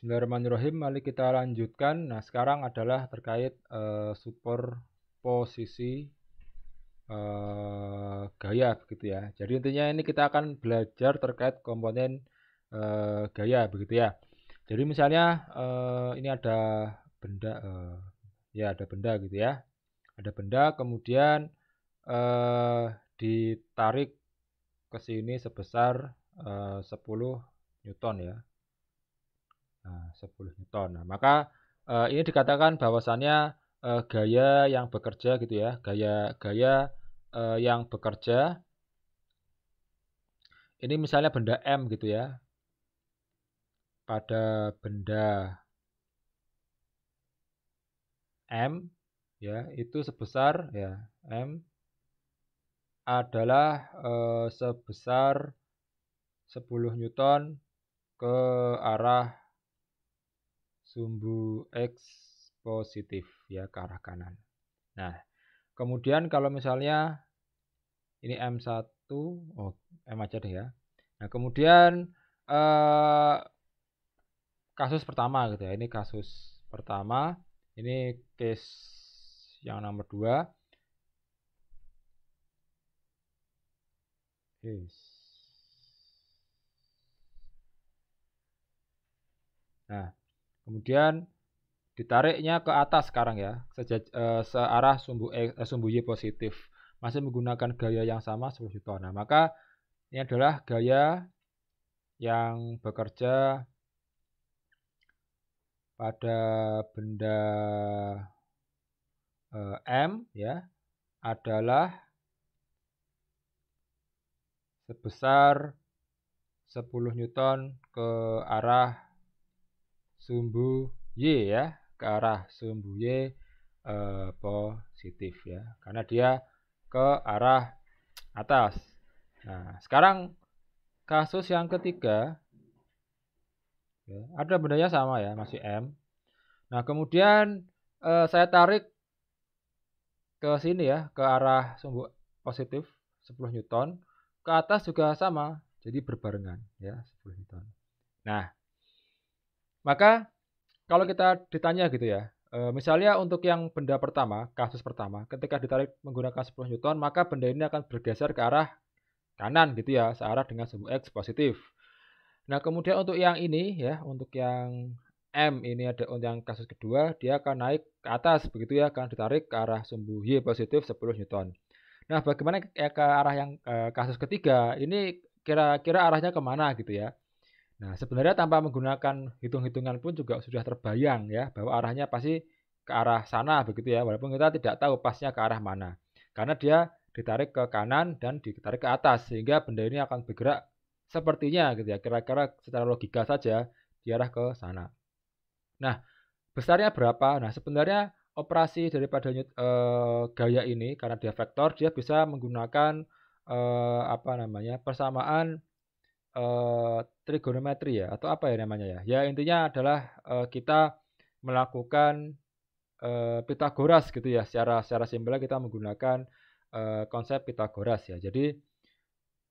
Bismillahirrahmanirrahim. Mari kita lanjutkan. Nah, sekarang adalah terkait uh, eh, superposisi uh, eh, gaya begitu ya. Jadi intinya ini kita akan belajar terkait komponen uh, gaya begitu ya. Jadi misalnya uh, ini ada benda uh, ya ada benda gitu ya. Ada benda kemudian uh, ditarik ke sini sebesar uh, 10 Newton ya. Nah, 10 newton. Nah, maka eh, ini dikatakan bahwasannya eh, gaya yang bekerja gitu ya, gaya gaya eh, yang bekerja ini misalnya benda M gitu ya. Pada benda M ya, itu sebesar ya M adalah eh, sebesar 10 newton ke arah sumbu X positif ya ke arah kanan. Nah, kemudian kalau misalnya ini M1, oh M aja deh ya. Nah, kemudian eh, kasus pertama gitu ya. Ini kasus pertama, ini case yang nomor 2. Yes. Nah, Kemudian ditariknya ke atas sekarang ya, sejaj, uh, searah sumbu eh, eh, sumbu Y positif. Masih menggunakan gaya yang sama seperti itu. Nah, maka ini adalah gaya yang bekerja pada benda uh, M ya adalah sebesar 10 Newton ke arah sumbu Y ya, ke arah sumbu Y eh, positif ya, karena dia ke arah atas. Nah, sekarang kasus yang ketiga, ya, ada bendanya sama ya, masih M. Nah, kemudian eh, saya tarik ke sini ya, ke arah sumbu positif 10 Newton, ke atas juga sama, jadi berbarengan ya 10 Newton. Nah, maka kalau kita ditanya gitu ya, eh, misalnya untuk yang benda pertama, kasus pertama, ketika ditarik menggunakan 10 Newton, maka benda ini akan bergeser ke arah kanan gitu ya, searah dengan sumbu X positif. Nah, kemudian untuk yang ini ya, untuk yang M ini ada untuk yang kasus kedua, dia akan naik ke atas begitu ya, akan ditarik ke arah sumbu Y positif 10 Newton. Nah, bagaimana ke arah yang eh, kasus ketiga? Ini kira-kira arahnya kemana gitu ya? Nah, sebenarnya tanpa menggunakan hitung-hitungan pun juga sudah terbayang ya bahwa arahnya pasti ke arah sana begitu ya, walaupun kita tidak tahu pasnya ke arah mana. Karena dia ditarik ke kanan dan ditarik ke atas sehingga benda ini akan bergerak sepertinya gitu ya, kira-kira secara logika saja diarah ke sana. Nah, besarnya berapa? Nah, sebenarnya operasi daripada uh, gaya ini karena dia vektor, dia bisa menggunakan uh, apa namanya? persamaan Eh, trigonometri ya atau apa ya namanya ya. Ya intinya adalah uh, kita melakukan uh, Pitagoras gitu ya. Secara secara simpelnya kita menggunakan uh, konsep Pitagoras ya. Jadi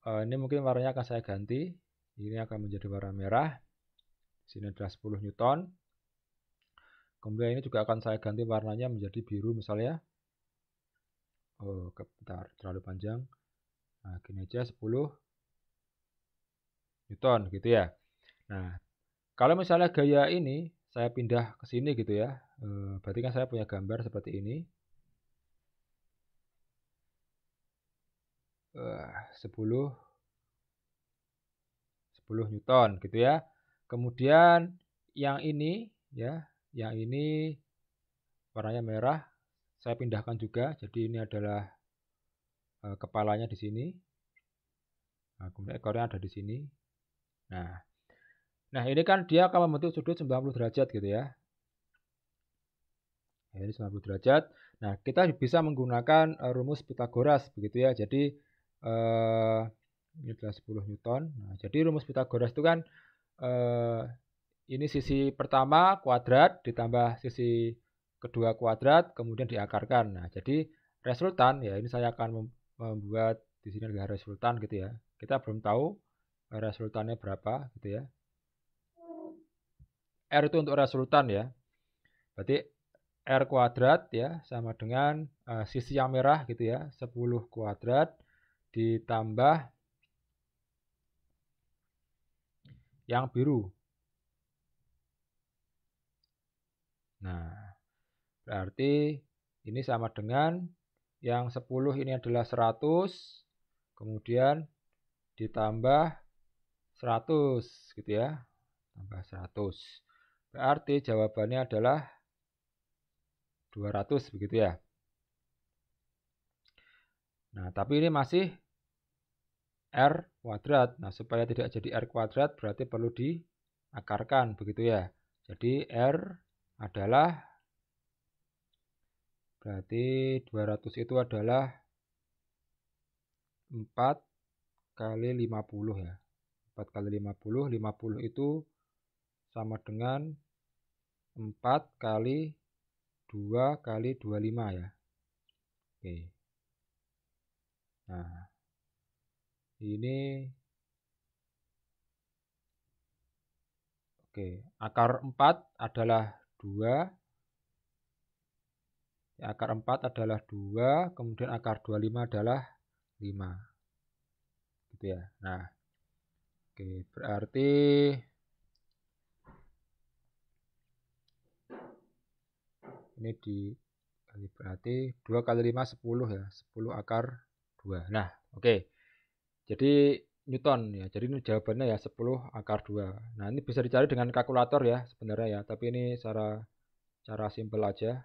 uh, ini mungkin warnanya akan saya ganti. Ini akan menjadi warna merah. Sini adalah 10 Newton. Kemudian ini juga akan saya ganti warnanya menjadi biru misalnya. Ya. Oh, bentar, terlalu panjang. Nah, gini aja 10. Newton gitu ya. Nah, kalau misalnya gaya ini saya pindah ke sini gitu ya, eh, berarti kan saya punya gambar seperti ini. Eh, sepuluh, 10 10 Newton gitu ya. Kemudian yang ini ya, yang ini warnanya merah, saya pindahkan juga. Jadi ini adalah eh, kepalanya di sini. Nah, kemudian ekornya ada di sini. Nah, nah ini kan dia akan membentuk sudut 90 derajat gitu ya. Nah, ini 90 derajat. Nah, kita bisa menggunakan uh, rumus Pitagoras begitu ya. Jadi uh, ini adalah 10 Newton. Nah, jadi rumus Pitagoras itu kan uh, ini sisi pertama kuadrat ditambah sisi kedua kuadrat kemudian diakarkan. Nah, jadi resultan ya ini saya akan membuat di sini adalah resultan gitu ya. Kita belum tahu resultannya berapa gitu ya. R itu untuk resultan ya. Berarti R kuadrat ya sama dengan uh, sisi yang merah gitu ya. 10 kuadrat ditambah yang biru. Nah, berarti ini sama dengan yang 10 ini adalah 100, kemudian ditambah 100 gitu ya. Tambah 100. Berarti jawabannya adalah 200 begitu ya. Nah, tapi ini masih R kuadrat. Nah, supaya tidak jadi R kuadrat berarti perlu diakarkan begitu ya. Jadi R adalah berarti 200 itu adalah 4 kali 50 ya. 4 kali 50, 50 itu sama dengan 4 kali 2 kali 25 ya. Oke. Nah, ini Oke, akar 4 adalah 2. Ya, akar 4 adalah 2, kemudian akar 25 adalah 5. Gitu ya. Nah, Oke, berarti ini di kali berarti 2 kali 5 10 ya, 10 akar 2. Nah, oke. Jadi Newton ya. Jadi ini jawabannya ya 10 akar 2. Nah, ini bisa dicari dengan kalkulator ya sebenarnya ya, tapi ini secara cara simpel aja.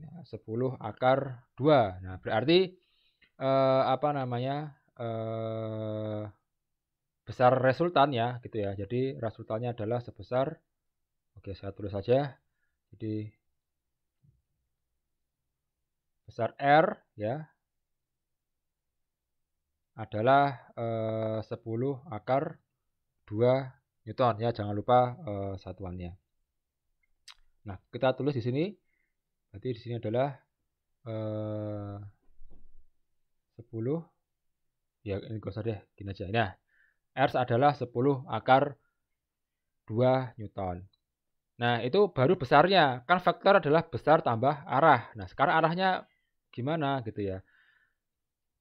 Ya, 10 akar 2. Nah, berarti eh, apa namanya? eh besar resultannya gitu ya. Jadi resultannya adalah sebesar Oke, saya tulis saja. Jadi besar R ya adalah eh, 10 akar 2 Newton ya, jangan lupa eh, satuannya. Nah, kita tulis di sini. Berarti di sini adalah eh, 10 ya ini gak usah deh gini aja nah R adalah 10 akar 2 Newton. Nah, itu baru besarnya. Kan vektor adalah besar tambah arah. Nah, sekarang arahnya gimana gitu ya.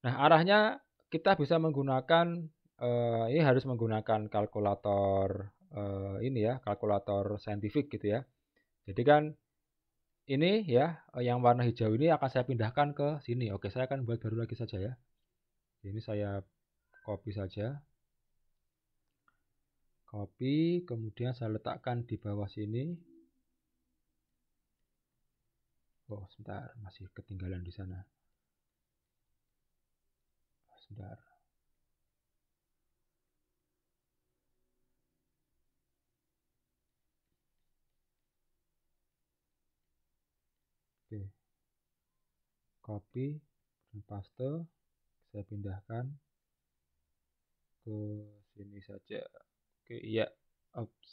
Nah, arahnya kita bisa menggunakan, eh, ini harus menggunakan kalkulator eh, ini ya, kalkulator saintifik gitu ya. Jadi kan ini ya, eh, yang warna hijau ini akan saya pindahkan ke sini. Oke, saya akan buat baru lagi saja ya. Ini saya copy saja copy kemudian saya letakkan di bawah sini oh sebentar masih ketinggalan di sana sebentar oke copy dan paste saya pindahkan ke sini saja Oke, iya. Oops.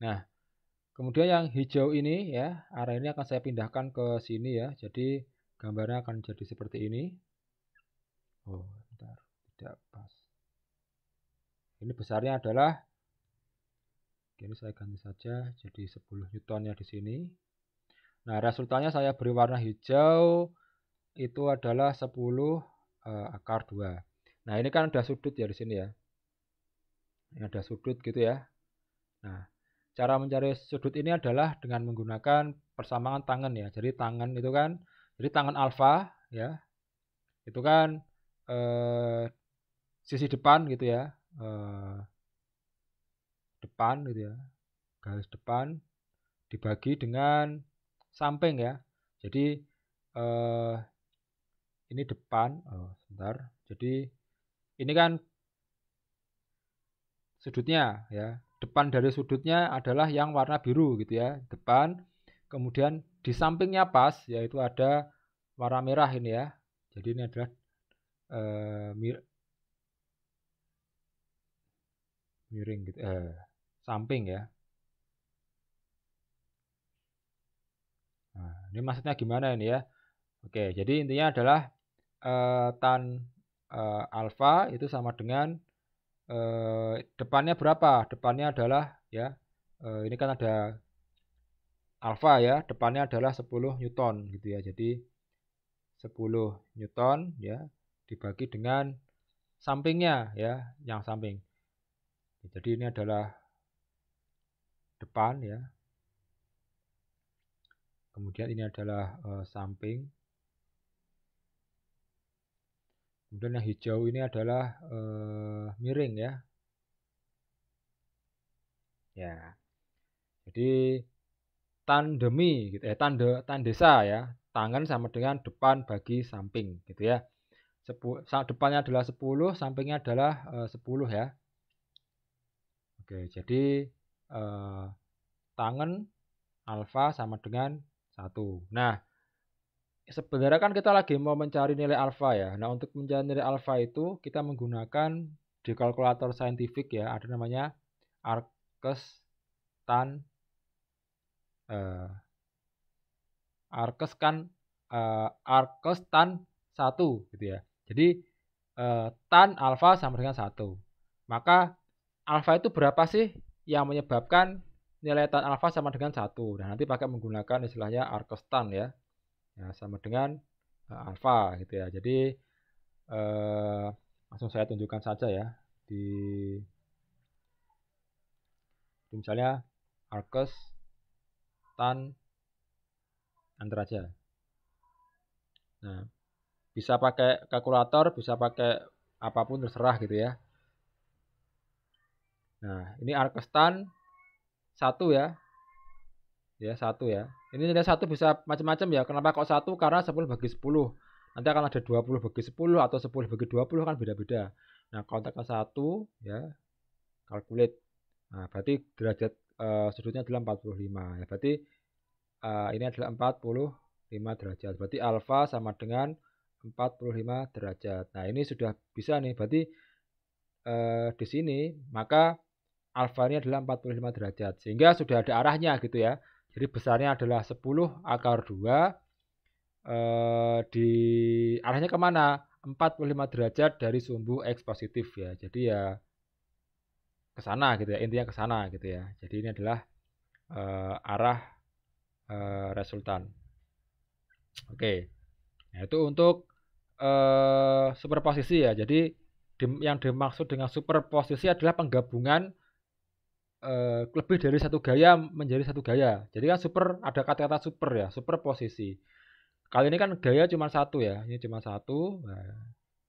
Nah, kemudian yang hijau ini ya, area ini akan saya pindahkan ke sini ya. Jadi gambarnya akan jadi seperti ini. Oh, bentar. Tidak pas. Ini besarnya adalah ini saya ganti saja jadi 10 Newton ya di sini. Nah, resultannya saya beri warna hijau itu adalah 10 uh, akar 2. Nah, ini kan ada sudut ya di sini ya. Ini ada sudut gitu ya. Nah, cara mencari sudut ini adalah dengan menggunakan persamaan tangan ya. Jadi tangan itu kan, jadi tangan alfa ya, itu kan eh, sisi depan gitu ya, eh, depan gitu ya, garis depan dibagi dengan samping ya. Jadi eh, ini depan oh sebentar jadi ini kan sudutnya ya depan dari sudutnya adalah yang warna biru gitu ya depan kemudian di sampingnya pas yaitu ada warna merah ini ya jadi ini adalah eh, mir miring gitu eh, samping ya nah, ini maksudnya gimana ini ya oke jadi intinya adalah Eh, tan uh, eh, alfa itu sama dengan uh, depannya berapa? Depannya adalah ya uh, ini kan ada alfa ya, depannya adalah 10 newton gitu ya. Jadi 10 newton ya dibagi dengan sampingnya ya, yang samping. Jadi ini adalah depan ya. Kemudian ini adalah uh, samping Kemudian yang hijau ini adalah eh, miring ya. Ya. Jadi tandemi gitu ya, eh, tanda tandesa ya. Tangan sama dengan depan bagi samping gitu ya. Sepu depannya adalah 10, sampingnya adalah eh, 10 ya. Oke, jadi eh, tangan alfa sama dengan 1. Nah, sebenarnya kan kita lagi mau mencari nilai alfa ya. Nah, untuk mencari nilai alfa itu kita menggunakan di kalkulator saintifik ya, ada namanya Arcus tan uh, Arcus kan uh, Arcus tan 1 gitu ya. Jadi uh, tan alfa sama dengan 1. Maka alfa itu berapa sih yang menyebabkan nilai tan alfa sama dengan 1? Nah, nanti pakai menggunakan istilahnya Arcus tan ya ya, sama dengan uh, eh, alfa gitu ya. Jadi uh, langsung saya tunjukkan saja ya di, di misalnya Arcus tan antraja. aja. Nah, bisa pakai kalkulator, bisa pakai apapun terserah gitu ya. Nah, ini Arcus tan satu ya, ya satu ya ini nilai satu bisa macam-macam ya kenapa kok satu karena 10 bagi 10 nanti akan ada 20 bagi 10 atau 10 bagi 20 kan beda-beda nah kontaknya satu ya kalkulat nah berarti derajat uh, sudutnya adalah 45 ya berarti uh, ini adalah 45 derajat berarti alfa sama dengan 45 derajat nah ini sudah bisa nih berarti uh, di sini maka alfa ini adalah 45 derajat sehingga sudah ada arahnya gitu ya jadi besarnya adalah 10 akar 2 eh, di arahnya kemana? 45 derajat dari sumbu X positif ya. Jadi ya ke sana gitu ya, intinya ke sana gitu ya. Jadi ini adalah eh, arah eh, resultan. Oke. Nah, itu untuk eh, superposisi ya. Jadi yang dimaksud dengan superposisi adalah penggabungan uh, lebih dari satu gaya menjadi satu gaya. Jadi kan super ada kata-kata super ya, super posisi. Kali ini kan gaya cuma satu ya, ini cuma satu. Nah,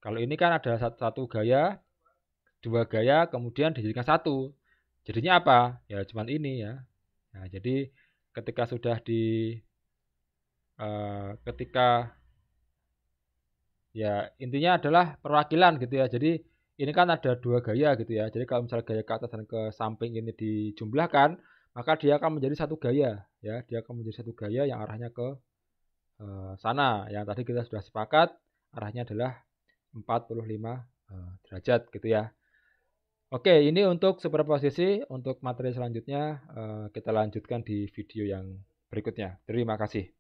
kalau ini kan ada satu, gaya, dua gaya, kemudian dijadikan satu. Jadinya apa? Ya cuma ini ya. Nah, jadi ketika sudah di uh, ketika ya intinya adalah perwakilan gitu ya. Jadi ini kan ada dua gaya gitu ya. Jadi kalau misalnya gaya ke atas dan ke samping ini dijumlahkan, maka dia akan menjadi satu gaya ya. Dia akan menjadi satu gaya yang arahnya ke eh, sana. Yang tadi kita sudah sepakat arahnya adalah 45 eh, derajat gitu ya. Oke, ini untuk superposisi. Untuk materi selanjutnya eh, kita lanjutkan di video yang berikutnya. Terima kasih.